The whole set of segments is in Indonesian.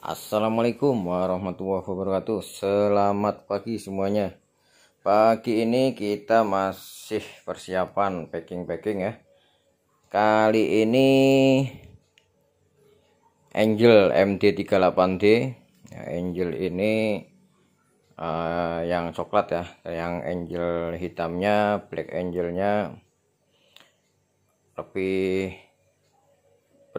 Assalamualaikum warahmatullahi wabarakatuh Selamat pagi semuanya Pagi ini kita masih persiapan packing-packing ya Kali ini Angel MD38D ya, Angel ini uh, yang coklat ya Yang Angel hitamnya Black Angelnya lebih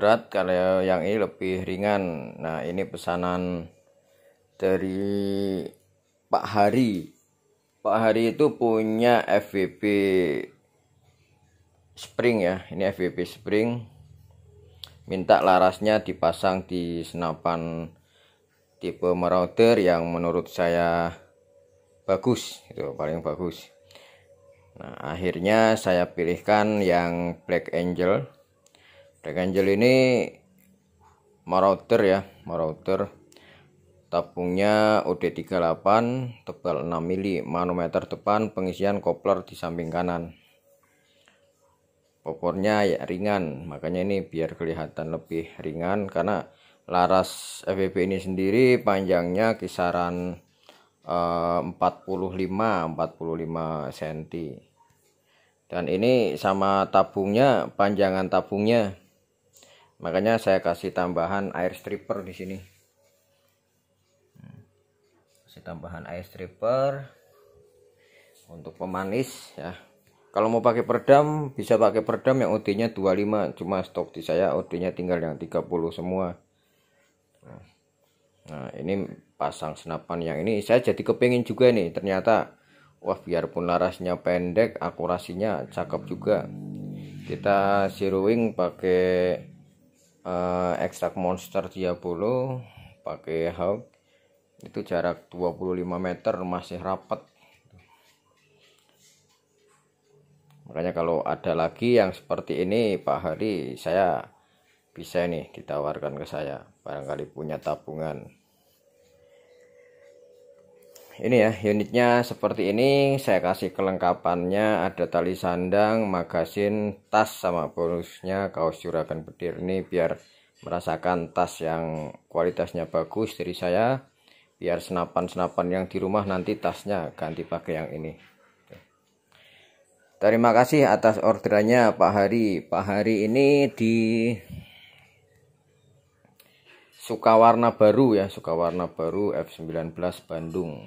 berat kalau yang ini lebih ringan nah ini pesanan dari Pak Hari Pak Hari itu punya FVP spring ya ini FVP spring minta larasnya dipasang di senapan tipe marauder yang menurut saya bagus itu paling bagus nah akhirnya saya pilihkan yang Black Angel Black Angel ini marauder ya marauder tabungnya OD38 tebal 6 mili manometer depan pengisian kopler di samping kanan popornya ya ringan makanya ini biar kelihatan lebih ringan karena laras FBB ini sendiri panjangnya kisaran eh, 45 45 cm dan ini sama tabungnya panjangan tabungnya makanya saya kasih tambahan air stripper di sini kasih tambahan air stripper untuk pemanis ya kalau mau pakai perdam bisa pakai perdam yang OD nya 25 cuma stok di saya OD nya tinggal yang 30 semua nah ini pasang senapan yang ini saya jadi kepingin juga nih ternyata wah biarpun larasnya pendek akurasinya cakep juga kita siruing pakai uh, eh, ekstrak monster 30 pakai hook itu jarak 25 meter masih rapat makanya kalau ada lagi yang seperti ini Pak Hari saya bisa nih ditawarkan ke saya barangkali punya tabungan ini ya unitnya seperti ini saya kasih kelengkapannya ada tali sandang magasin tas sama bonusnya kaos juragan petir ini biar merasakan tas yang kualitasnya bagus dari saya biar senapan-senapan yang di rumah nanti tasnya ganti pakai yang ini terima kasih atas orderannya Pak Hari Pak Hari ini di suka warna Baru ya, suka warna Baru F19 Bandung.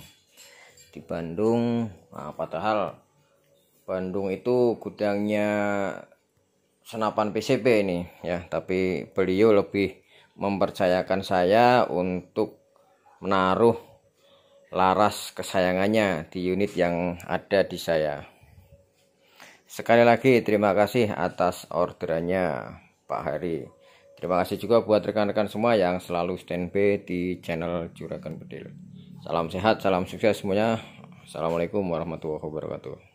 Di Bandung, nah, padahal Bandung itu gudangnya senapan pcp ini ya, tapi beliau lebih mempercayakan saya untuk menaruh laras kesayangannya di unit yang ada di saya. Sekali lagi terima kasih atas orderannya Pak Hari. Terima kasih juga buat rekan-rekan semua yang selalu standby di channel Juragan Bedil. Salam sehat, salam sukses semuanya. Assalamualaikum warahmatullahi wabarakatuh.